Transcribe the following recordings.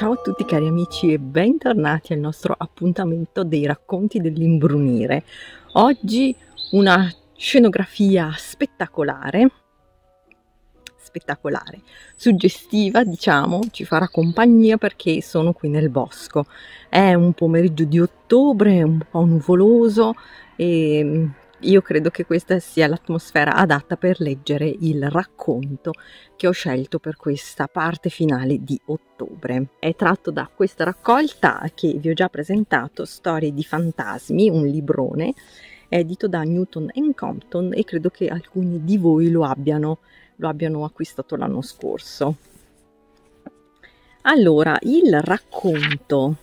Ciao a tutti cari amici e bentornati al nostro appuntamento dei racconti dell'imbrunire. Oggi una scenografia spettacolare, spettacolare, suggestiva diciamo, ci farà compagnia perché sono qui nel bosco. È un pomeriggio di ottobre, un po' nuvoloso e io credo che questa sia l'atmosfera adatta per leggere il racconto che ho scelto per questa parte finale di ottobre. È tratto da questa raccolta che vi ho già presentato, Storie di fantasmi, un librone edito da Newton Compton e credo che alcuni di voi lo abbiano, lo abbiano acquistato l'anno scorso. Allora, il racconto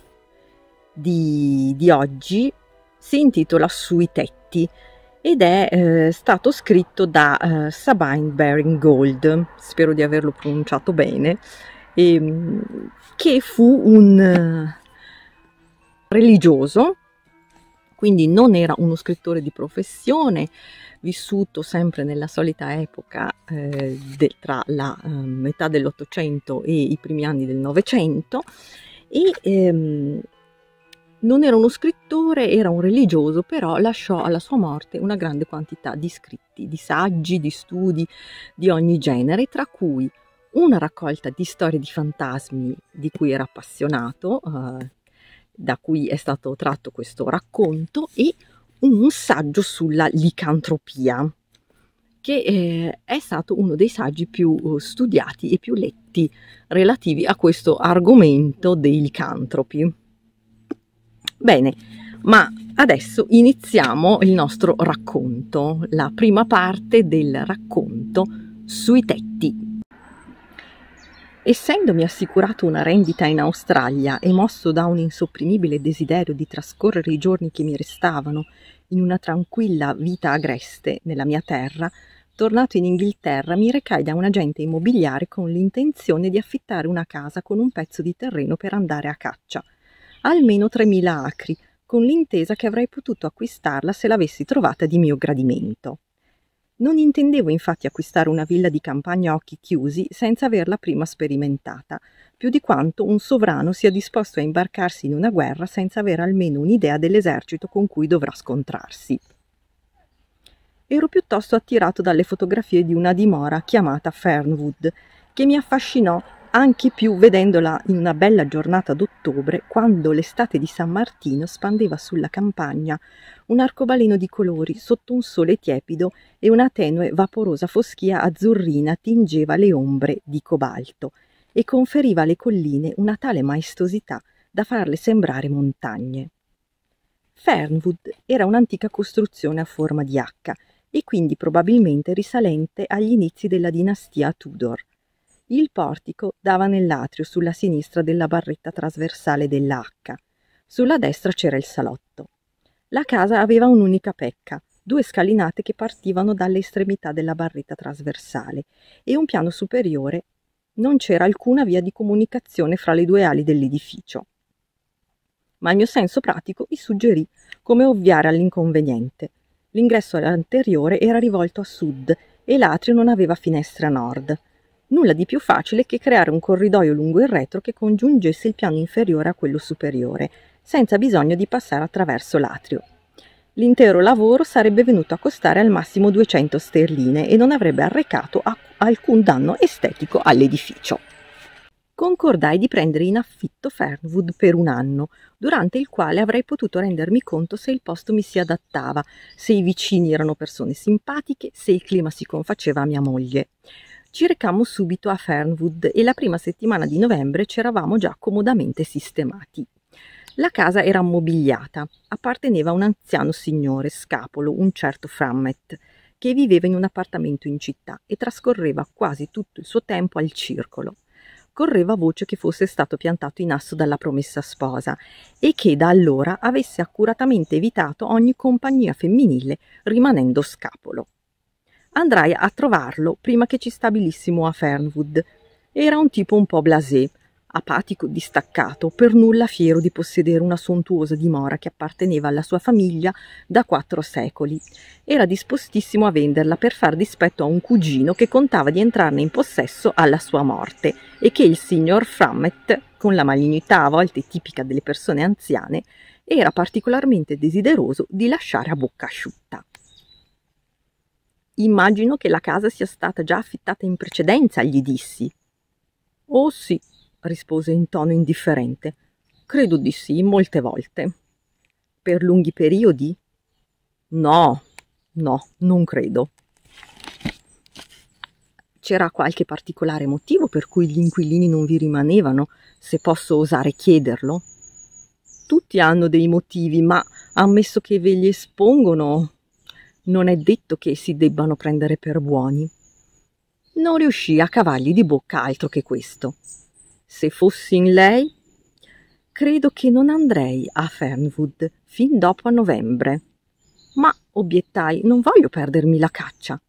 di, di oggi si intitola Sui tetti ed è eh, stato scritto da eh, Sabine Baring Gold, spero di averlo pronunciato bene, e, ehm, che fu un eh, religioso, quindi non era uno scrittore di professione, vissuto sempre nella solita epoca eh, de, tra la eh, metà dell'Ottocento e i primi anni del Novecento e ehm, non era uno scrittore, era un religioso, però lasciò alla sua morte una grande quantità di scritti, di saggi, di studi di ogni genere, tra cui una raccolta di storie di fantasmi di cui era appassionato, eh, da cui è stato tratto questo racconto, e un saggio sulla licantropia, che eh, è stato uno dei saggi più eh, studiati e più letti relativi a questo argomento dei licantropi. Bene, ma adesso iniziamo il nostro racconto, la prima parte del racconto sui tetti. Essendomi assicurato una rendita in Australia e mosso da un insopprimibile desiderio di trascorrere i giorni che mi restavano in una tranquilla vita agreste nella mia terra, tornato in Inghilterra mi recai da un agente immobiliare con l'intenzione di affittare una casa con un pezzo di terreno per andare a caccia – almeno 3.000 acri, con l'intesa che avrei potuto acquistarla se l'avessi trovata di mio gradimento. Non intendevo infatti acquistare una villa di campagna a occhi chiusi senza averla prima sperimentata, più di quanto un sovrano sia disposto a imbarcarsi in una guerra senza avere almeno un'idea dell'esercito con cui dovrà scontrarsi. Ero piuttosto attirato dalle fotografie di una dimora chiamata Fernwood, che mi affascinò anche più vedendola in una bella giornata d'ottobre, quando l'estate di San Martino spandeva sulla campagna un arcobaleno di colori sotto un sole tiepido e una tenue vaporosa foschia azzurrina tingeva le ombre di cobalto e conferiva alle colline una tale maestosità da farle sembrare montagne. Fernwood era un'antica costruzione a forma di H e quindi probabilmente risalente agli inizi della dinastia Tudor – il portico dava nell'atrio sulla sinistra della barretta trasversale dell'H. Sulla destra c'era il salotto. La casa aveva un'unica pecca, due scalinate che partivano dalle estremità della barretta trasversale e un piano superiore non c'era alcuna via di comunicazione fra le due ali dell'edificio. Ma il mio senso pratico mi suggerì come ovviare all'inconveniente. L'ingresso anteriore era rivolto a sud e l'atrio non aveva finestre a nord. Nulla di più facile che creare un corridoio lungo il retro che congiungesse il piano inferiore a quello superiore, senza bisogno di passare attraverso l'atrio. L'intero lavoro sarebbe venuto a costare al massimo 200 sterline e non avrebbe arrecato alcun danno estetico all'edificio. Concordai di prendere in affitto Fernwood per un anno, durante il quale avrei potuto rendermi conto se il posto mi si adattava, se i vicini erano persone simpatiche, se il clima si confaceva a mia moglie. Ci recammo subito a Fernwood e la prima settimana di novembre c'eravamo già comodamente sistemati. La casa era ammobiliata, apparteneva a un anziano signore, scapolo, un certo Frammet, che viveva in un appartamento in città e trascorreva quasi tutto il suo tempo al circolo. Correva voce che fosse stato piantato in asso dalla promessa sposa e che da allora avesse accuratamente evitato ogni compagnia femminile rimanendo scapolo andrai a trovarlo prima che ci stabilissimo a Fernwood. Era un tipo un po' blasé, apatico, distaccato, per nulla fiero di possedere una sontuosa dimora che apparteneva alla sua famiglia da quattro secoli. Era dispostissimo a venderla per far dispetto a un cugino che contava di entrarne in possesso alla sua morte e che il signor Frammet, con la malignità a volte tipica delle persone anziane, era particolarmente desideroso di lasciare a bocca asciutta. Immagino che la casa sia stata già affittata in precedenza, gli dissi. Oh sì, rispose in tono indifferente. Credo di sì, molte volte. Per lunghi periodi? No, no, non credo. C'era qualche particolare motivo per cui gli inquilini non vi rimanevano, se posso osare chiederlo? Tutti hanno dei motivi, ma ammesso che ve li espongono, non è detto che si debbano prendere per buoni. Non riuscì a cavargli di bocca altro che questo. Se fossi in lei, credo che non andrei a Fernwood fin dopo a novembre. Ma, obiettai, non voglio perdermi la caccia.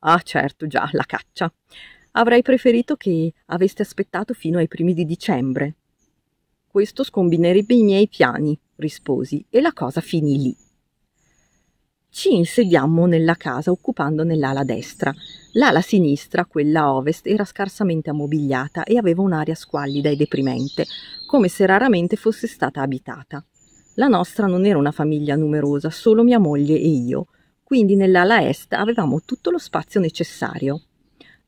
Ah, certo, già, la caccia. Avrei preferito che aveste aspettato fino ai primi di dicembre. Questo scombinerebbe i miei piani, risposi, e la cosa finì lì ci insediammo nella casa occupando l'ala destra. L'ala sinistra, quella ovest, era scarsamente ammobigliata e aveva un'aria squallida e deprimente, come se raramente fosse stata abitata. La nostra non era una famiglia numerosa, solo mia moglie e io, quindi nell'ala est avevamo tutto lo spazio necessario.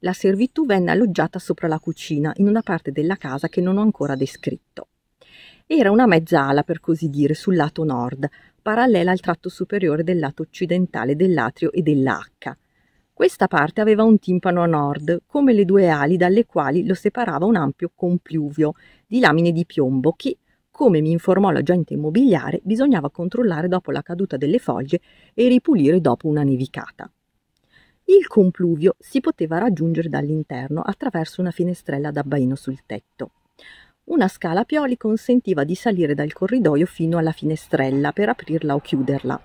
La servitù venne alloggiata sopra la cucina, in una parte della casa che non ho ancora descritto. Era una mezzala, per così dire, sul lato nord, parallela al tratto superiore del lato occidentale dell'atrio e della H. Questa parte aveva un timpano a nord, come le due ali dalle quali lo separava un ampio compluvio di lamine di piombo che, come mi informò l'agente immobiliare, bisognava controllare dopo la caduta delle foglie e ripulire dopo una nevicata. Il compluvio si poteva raggiungere dall'interno attraverso una finestrella d'abbaino sul tetto. Una scala a pioli consentiva di salire dal corridoio fino alla finestrella per aprirla o chiuderla.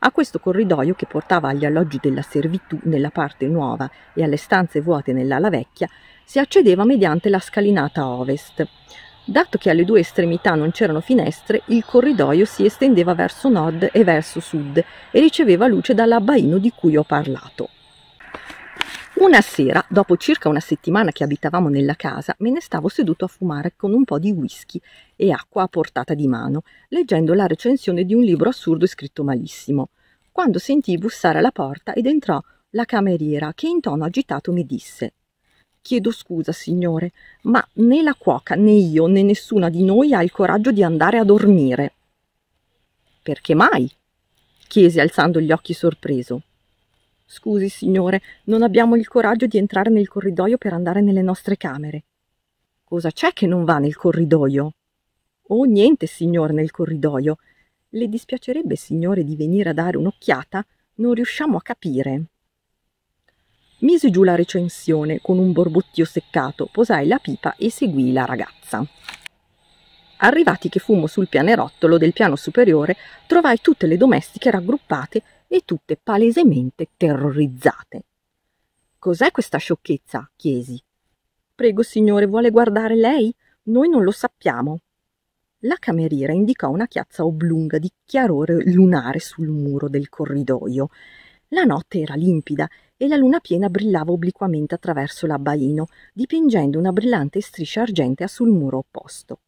A questo corridoio che portava agli alloggi della servitù nella parte nuova e alle stanze vuote nell'ala vecchia si accedeva mediante la scalinata ovest. Dato che alle due estremità non c'erano finestre, il corridoio si estendeva verso nord e verso sud e riceveva luce dall'abbaino di cui ho parlato. Una sera, dopo circa una settimana che abitavamo nella casa, me ne stavo seduto a fumare con un po' di whisky e acqua a portata di mano, leggendo la recensione di un libro assurdo e scritto malissimo, quando sentii bussare alla porta ed entrò la cameriera che in tono agitato mi disse Chiedo scusa, signore, ma né la cuoca né io né nessuna di noi ha il coraggio di andare a dormire. Perché mai? chiese alzando gli occhi sorpreso. Scusi, signore, non abbiamo il coraggio di entrare nel corridoio per andare nelle nostre camere. Cosa c'è che non va nel corridoio? Oh, niente, signor, nel corridoio. Le dispiacerebbe, signore, di venire a dare un'occhiata? Non riusciamo a capire. Mise giù la recensione con un borbottio seccato, posai la pipa e seguì la ragazza. Arrivati che fummo sul pianerottolo del piano superiore, trovai tutte le domestiche raggruppate e tutte palesemente terrorizzate. Cos'è questa sciocchezza? chiesi. Prego, signore, vuole guardare lei? Noi non lo sappiamo. La cameriera indicò una chiazza oblunga di chiarore lunare sul muro del corridoio. La notte era limpida e la luna piena brillava obliquamente attraverso l'abbaino, dipingendo una brillante striscia argentea sul muro opposto.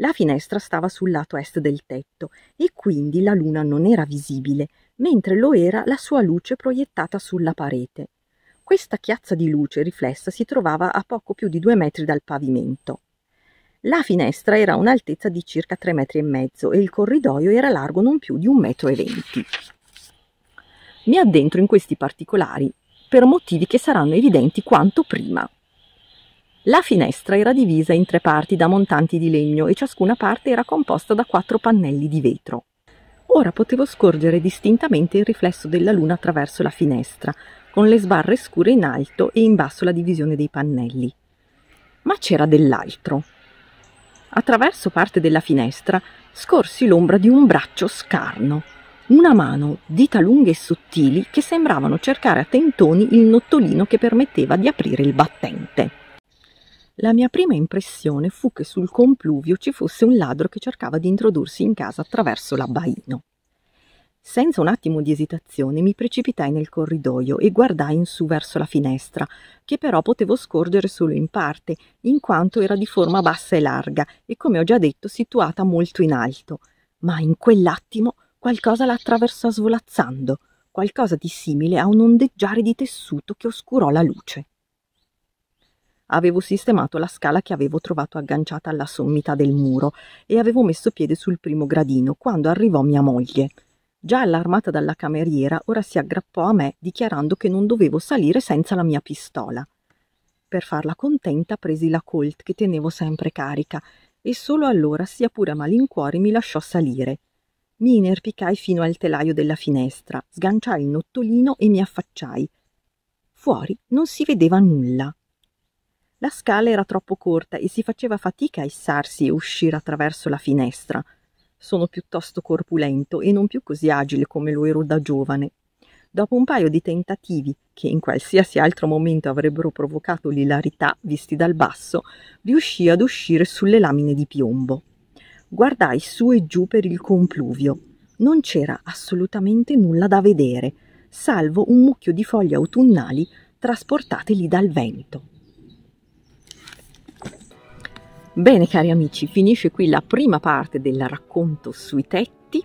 La finestra stava sul lato est del tetto e quindi la luna non era visibile, mentre lo era la sua luce proiettata sulla parete. Questa chiazza di luce riflessa si trovava a poco più di due metri dal pavimento. La finestra era a un'altezza di circa tre metri e mezzo e il corridoio era largo non più di un metro e venti. Mi addentro in questi particolari per motivi che saranno evidenti quanto prima. La finestra era divisa in tre parti da montanti di legno e ciascuna parte era composta da quattro pannelli di vetro. Ora potevo scorgere distintamente il riflesso della luna attraverso la finestra, con le sbarre scure in alto e in basso la divisione dei pannelli. Ma c'era dell'altro. Attraverso parte della finestra scorsi l'ombra di un braccio scarno, una mano, dita lunghe e sottili che sembravano cercare a tentoni il nottolino che permetteva di aprire il battente. La mia prima impressione fu che sul compluvio ci fosse un ladro che cercava di introdursi in casa attraverso l'abbaino. Senza un attimo di esitazione mi precipitai nel corridoio e guardai in su verso la finestra, che però potevo scorgere solo in parte, in quanto era di forma bassa e larga e, come ho già detto, situata molto in alto. Ma in quell'attimo qualcosa la attraversò svolazzando, qualcosa di simile a un ondeggiare di tessuto che oscurò la luce. Avevo sistemato la scala che avevo trovato agganciata alla sommità del muro e avevo messo piede sul primo gradino quando arrivò mia moglie. Già allarmata dalla cameriera, ora si aggrappò a me dichiarando che non dovevo salire senza la mia pistola. Per farla contenta presi la Colt che tenevo sempre carica e solo allora, sia pure a malincuore, mi lasciò salire. Mi inerpicai fino al telaio della finestra, sganciai il nottolino e mi affacciai. Fuori non si vedeva nulla. La scala era troppo corta e si faceva fatica a issarsi e uscire attraverso la finestra. Sono piuttosto corpulento e non più così agile come lo ero da giovane. Dopo un paio di tentativi, che in qualsiasi altro momento avrebbero provocato l'ilarità visti dal basso, riuscii ad uscire sulle lamine di piombo. Guardai su e giù per il compluvio. Non c'era assolutamente nulla da vedere, salvo un mucchio di foglie autunnali trasportate lì dal vento. Bene cari amici, finisce qui la prima parte del racconto sui tetti.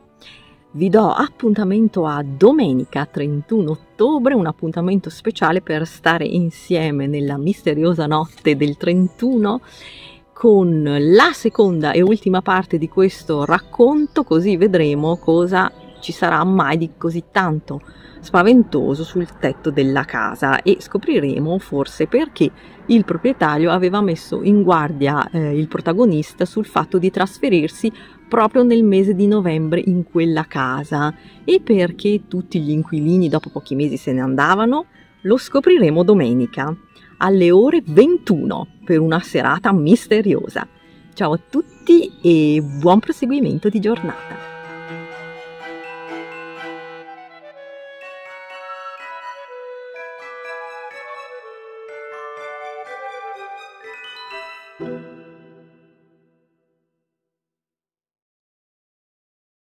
Vi do appuntamento a domenica 31 ottobre, un appuntamento speciale per stare insieme nella misteriosa notte del 31 con la seconda e ultima parte di questo racconto, così vedremo cosa ci sarà mai di così tanto spaventoso sul tetto della casa e scopriremo forse perché il proprietario aveva messo in guardia eh, il protagonista sul fatto di trasferirsi proprio nel mese di novembre in quella casa e perché tutti gli inquilini dopo pochi mesi se ne andavano lo scopriremo domenica alle ore 21 per una serata misteriosa. Ciao a tutti e buon proseguimento di giornata!